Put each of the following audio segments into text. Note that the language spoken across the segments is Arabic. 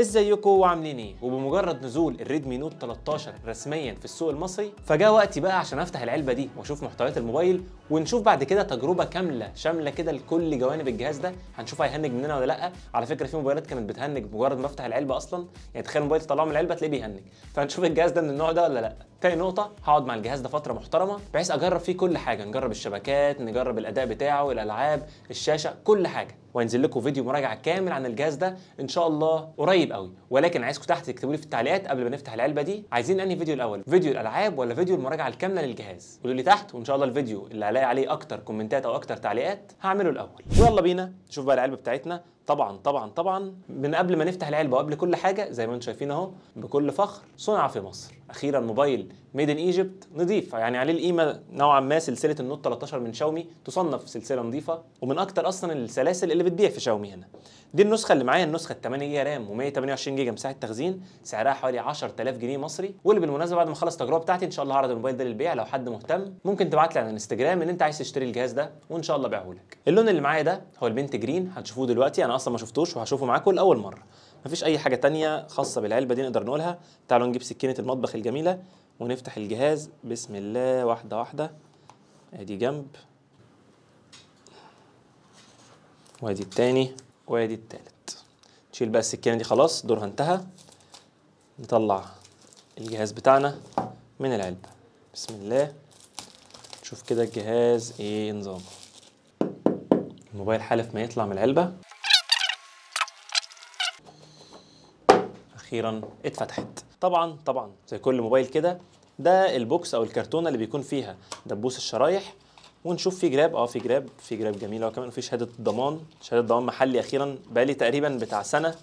ازيكم وعاملين ايه وبمجرد نزول الريدمي نوت 13 رسميا في السوق المصري فجاء وقتي بقى عشان افتح العلبه دي واشوف محتويات الموبايل ونشوف بعد كده تجربه كامله شامله كده لكل جوانب الجهاز ده هنشوف هيهنج مننا ولا لا على فكره في موبايلات كانت بتهنج مجرد ما افتح العلبه اصلا يعني تخيل الموبايل تطلعه من العلبه تلاقيه بيهنج فهنشوف الجهاز ده من النوع ده ولا لا تاني نقطه هقعد مع الجهاز ده فتره محترمه بحيث اجرب فيه كل حاجه نجرب الشبكات نجرب الاداء بتاعه الالعاب الشاشه كل حاجه وهنزل لكم فيديو مراجعه كامل عن الجهاز ده ان شاء الله قريب قوي ولكن عايزكم تحت تكتبوا لي في التعليقات قبل ما نفتح العلبه دي عايزين انهي فيديو الاول فيديو الالعاب ولا فيديو المراجعه الكامله للجهاز قولوا لي تحت وان شاء الله الفيديو اللي هلاقي عليه اكتر كومنتات او اكتر تعليقات هعمله الاول يلا بينا نشوف بقى العلبه بتاعتنا طبعا طبعا طبعا من قبل ما نفتح العلبه وقبل كل حاجه زي ما انتم شايفين اهو بكل فخر صنع في مصر اخيرا موبايل ميد ان ايجيبت نضيف يعني عليه القيمه نوعا ما سلسله النوت 13 من شاومي تصنف سلسله نظيفه ومن اكتر اصلا السلاسل اللي بتبيع في شاومي هنا دي النسخه اللي معايا النسخه 8 جيجا رام و128 جيجا مساحه تخزين سعرها حوالي 10000 جنيه مصري واللي بالمناسبه بعد ما اخلص التجربه بتاعتي ان شاء الله هعرض الموبايل ده للبيع لو حد مهتم ممكن تبعت لي على الانستجرام ان انت عايز تشتري الجهاز ده وان شاء الله ابيعه لك اللون اللي معايا ده هو البنت جرين هتشوفوه دلوقتي انا اصلا ما شفتوش وهشوفه معاكم لاول مره مفيش اي حاجه تانية خاصه بالعلبه دي نقدر نقولها تعالوا نجيب سكينه المطبخ الجميله ونفتح الجهاز بسم الله واحده واحده ادي جنب وادي التاني وادي التالت نشيل بقى السكينه دي خلاص دورها انتهى نطلع الجهاز بتاعنا من العلبه بسم الله نشوف كده الجهاز ايه نظامه الموبايل حالف ما يطلع من العلبه اخيرا اتفتحت طبعا طبعا زي كل موبايل كده ده البوكس او الكرتونه اللي بيكون فيها دبوس الشرايح ونشوف في جراب اه في جراب في جراب جميله آه، وكمان في شهاده ضمان شهاده ضمان محلي اخيرا بقالي تقريبا بتاع سنه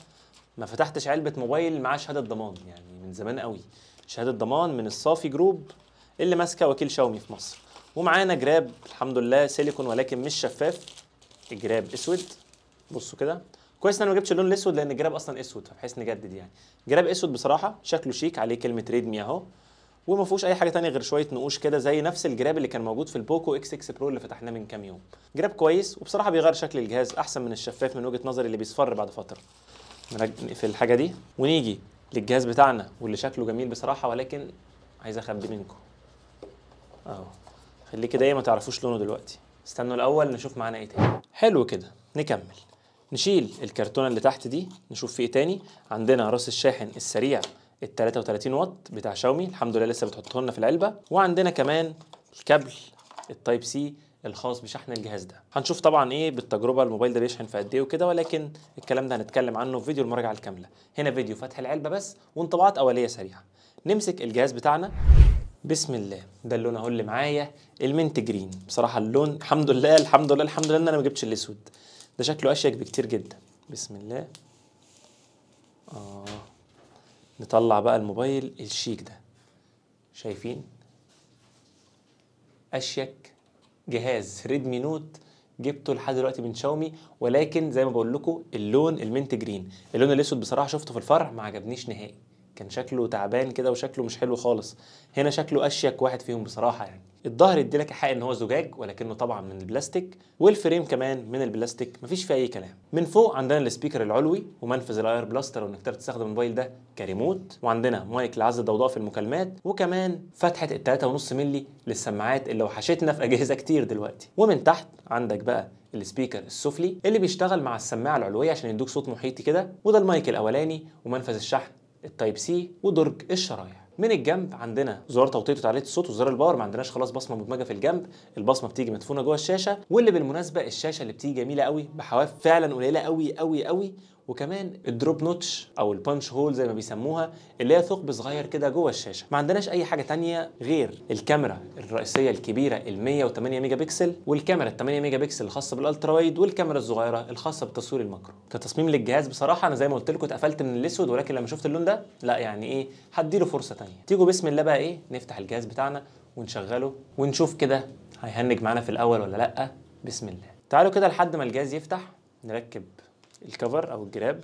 ما فتحتش علبه موبايل معاه شهاده ضمان يعني من زمان قوي شهاده ضمان من الصافي جروب اللي ماسكه وكيل شاومي في مصر ومعانا جراب الحمد لله سيليكون ولكن مش شفاف الجراب اسود بصوا كده كويس ان انا ما جبتش اللون الاسود لان الجراب اصلا اسود فبحيث نجدد يعني جراب اسود بصراحه شكله شيك عليه كلمه ريدمي اهو وما فيهوش اي حاجه ثانيه غير شويه نقوش كده زي نفس الجراب اللي كان موجود في البوكو اكس اكس برو اللي فتحناه من كام يوم جراب كويس وبصراحه بيغير شكل الجهاز احسن من الشفاف من وجهه نظري اللي بيصفر بعد فتره نقفل الحاجه دي ونيجي للجهاز بتاعنا واللي شكله جميل بصراحه ولكن عايز اخبي منكم اهو خليه كده ايه ما تعرفوش لونه دلوقتي استنوا الاول نشوف معانا ايه تاني حلو كده نكمل نشيل الكرتونه اللي تحت دي نشوف في ايه تاني عندنا راس الشاحن السريع ال 33 واط بتاع شاومي الحمد لله لسه بتحطه لنا في العلبه وعندنا كمان الكابل التايب سي الخاص بشحن الجهاز ده هنشوف طبعا ايه بالتجربه الموبايل ده بيشحن في قد ايه وكده ولكن الكلام ده هنتكلم عنه في فيديو المراجعه الكامله هنا فيديو فتح العلبه بس وانطباعات اوليه سريعه نمسك الجهاز بتاعنا بسم الله ده اللون اهو اللي معايا المنت جرين بصراحه اللون الحمد لله الحمد لله الحمد لله ان انا ما جبتش الاسود ده شكله اشيك بكتير جدا بسم الله آه. نطلع بقى الموبايل الشيك ده شايفين اشيك جهاز ريدمي نوت جبته لحد دلوقتي من شاومي ولكن زي ما بقول لكم اللون المنت جرين اللون الاسود بصراحه شفته في الفرع ما عجبنيش نهائي كان شكله تعبان كده وشكله مش حلو خالص هنا شكله اشيك واحد فيهم بصراحه يعني الظهر يدينا حق ان هو زجاج ولكنه طبعا من البلاستيك والفريم كمان من البلاستيك مفيش فيه اي كلام من فوق عندنا السبيكر العلوي ومنفذ الاير بلاستر وانك تقدر تستخدم الموبايل ده كريموت وعندنا مايك لعزل الضوضاء في المكالمات وكمان فتحه ال 3.5 مللي للسماعات اللي وحشتنا في اجهزه كتير دلوقتي ومن تحت عندك بقى السبيكر السفلي اللي بيشتغل مع السماعه العلويه عشان يدوك صوت محيطي كده وده المايك الاولاني ومنفذ الشحن التايب سي ودرج الشرايح من الجنب عندنا زرار توطيط وتعليق الصوت وزرار الباور ما عندناش خلاص بصمه مدمجه في الجنب البصمه بتيجي مدفونه جوه الشاشه واللي بالمناسبه الشاشه اللي بتيجي جميله قوي بحواف فعلا قليله قوي قوي قوي وكمان الدروب نوتش او البانش هول زي ما بيسموها اللي هي ثقب صغير كده جوه الشاشه ما عندناش اي حاجه تانية غير الكاميرا الرئيسيه الكبيره ال 108 ميجا بكسل والكاميرا ال 8 ميجا بكسل الخاصه بالالترا وايد والكاميرا الصغيره الخاصه بتصوير الماكرو كتصميم للجهاز بصراحه انا زي ما قلت لكم اتقفلت من الاسود ولكن لما شفت اللون ده لا يعني ايه هديله فرصه تانية تيجوا بسم الله بقى ايه نفتح الجهاز بتاعنا ونشغله ونشوف كده هيهنج معانا في الاول ولا لا بسم الله تعالوا كده لحد ما الجهاز يفتح نركب الكفر او الجراب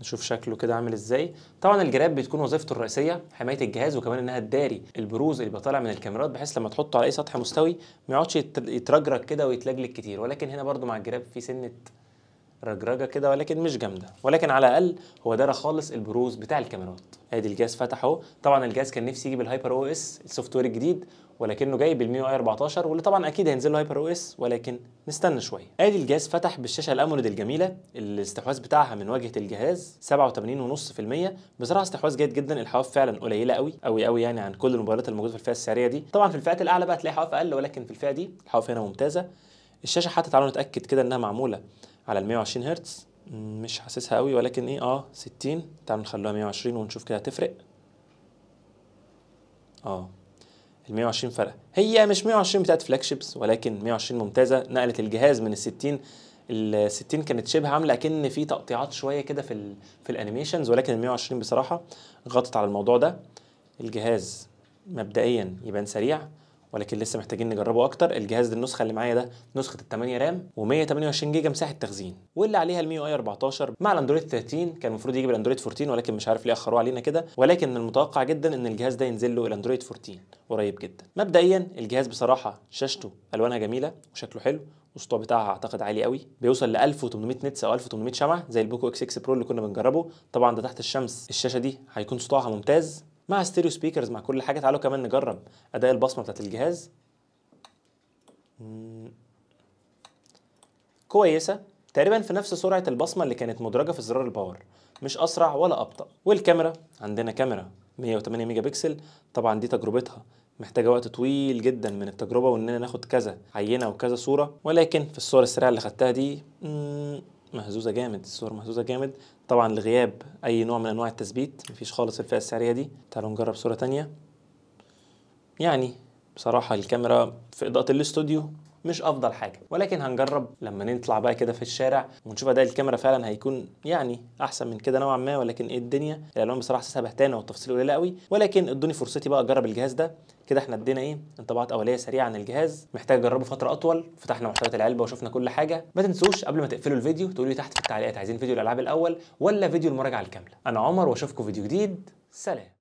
نشوف شكله كده عامل ازاي طبعا الجراب بتكون وظيفته الرئيسيه حمايه الجهاز وكمان انها تداري البروز اللي بيطلع من الكاميرات بحيث لما تحطه على اي سطح مستوي ما يقعدش يترجرج كده ويتلجلج كتير ولكن هنا برده مع الجراب في سنه رجرجه كده ولكن مش جامده ولكن على الاقل هو دارى خالص البروز بتاع الكاميرات ادي الجهاز فتح اهو طبعا الجهاز كان نفسي يجيب الهايبر او اس السوفت وير الجديد ولكنه جاي بالميو اي 14 واللي طبعا اكيد هينزل له هايبر او اس ولكن نستنى شويه ادي الجهاز فتح بالشاشه الاموليد الجميله الاستحواذ بتاعها من واجهه الجهاز 87.5% بصراحه استحواذ جيد جدا الحواف فعلا قليله قوي قوي قوي يعني عن كل الموبايلات الموجوده في الفئه السعريه دي طبعا في الفئات الاعلى بقى تلاقي حواف اقل ولكن في الفئه دي الحواف هنا ممتازه الشاشه حتى تعالوا نتاكد كده انها معموله على ال 120 هرتز مش حاسسها قوي ولكن ايه اه 60 تعالوا نخلوها 120 ونشوف كده هتفرق اه ال 120 فرق هي مش 120 بتاعت فلاج شيبس ولكن 120 ممتازه نقلت الجهاز من ال 60 ال 60 كانت شبه عامله كأن في تقطيعات شويه كده في ال في الانيميشنز ولكن ال 120 بصراحه غطت على الموضوع ده الجهاز مبدئيا يبان سريع ولكن لسه محتاجين نجربه اكتر الجهاز ده النسخه اللي معايا ده نسخه ال 8 رام و128 جيجا مساحه تخزين واللي عليها الميو اي 14 مع الاندرويد 13 كان المفروض يجي بالاندرويد 14 ولكن مش عارف ليه اخروه علينا كده ولكن المتوقع جدا ان الجهاز ده ينزل له الاندرويد 14 قريب جدا مبدئيا الجهاز بصراحه شاشته الوانها جميله وشكله حلو السطوع بتاعها اعتقد عالي قوي بيوصل ل 1800 نتس او 1800 شمعه زي البوكو اكس اكس برو اللي كنا بنجربه طبعا ده تحت الشمس الشاشه دي هيكون سطوعها ممتاز مع ستيريو سبيكرز مع كل حاجه تعالوا كمان نجرب اداء البصمه بتاعت الجهاز كويسه تقريبا في نفس سرعه البصمه اللي كانت مدرجه في زرار الباور مش اسرع ولا ابطا والكاميرا عندنا كاميرا 108 ميجا بكسل طبعا دي تجربتها محتاجة وقت طويل جدا من التجربة وإننا ناخد كذا عينة وكذا صورة ولكن في الصور السريعة اللي خدتها دي مهزوزة جامد الصور مهزوزة جامد طبعا لغياب اي نوع من انواع التثبيت مفيش خالص الفئه السعريه دي تعالوا نجرب صوره تانية يعني بصراحه الكاميرا في اضاءه الاستوديو مش افضل حاجه ولكن هنجرب لما نطلع بقى كده في الشارع ونشوف اداء الكاميرا فعلا هيكون يعني احسن من كده نوعا ما ولكن ايه الدنيا الالوان بصراحه حاسسها بهتانه والتفاصيل قليله قوي ولكن ادوني فرصتي بقى اجرب الجهاز ده كده احنا ادينا ايه انطباعات اوليه سريعه عن الجهاز محتاج اجربه فتره اطول فتحنا محتويات العلبه وشفنا كل حاجه ما تنسوش قبل ما تقفلوا الفيديو تقولوا لي تحت في التعليقات عايزين فيديو الالعاب الاول ولا فيديو المراجعه الكامله انا عمر واشوفكم فيديو جديد سلام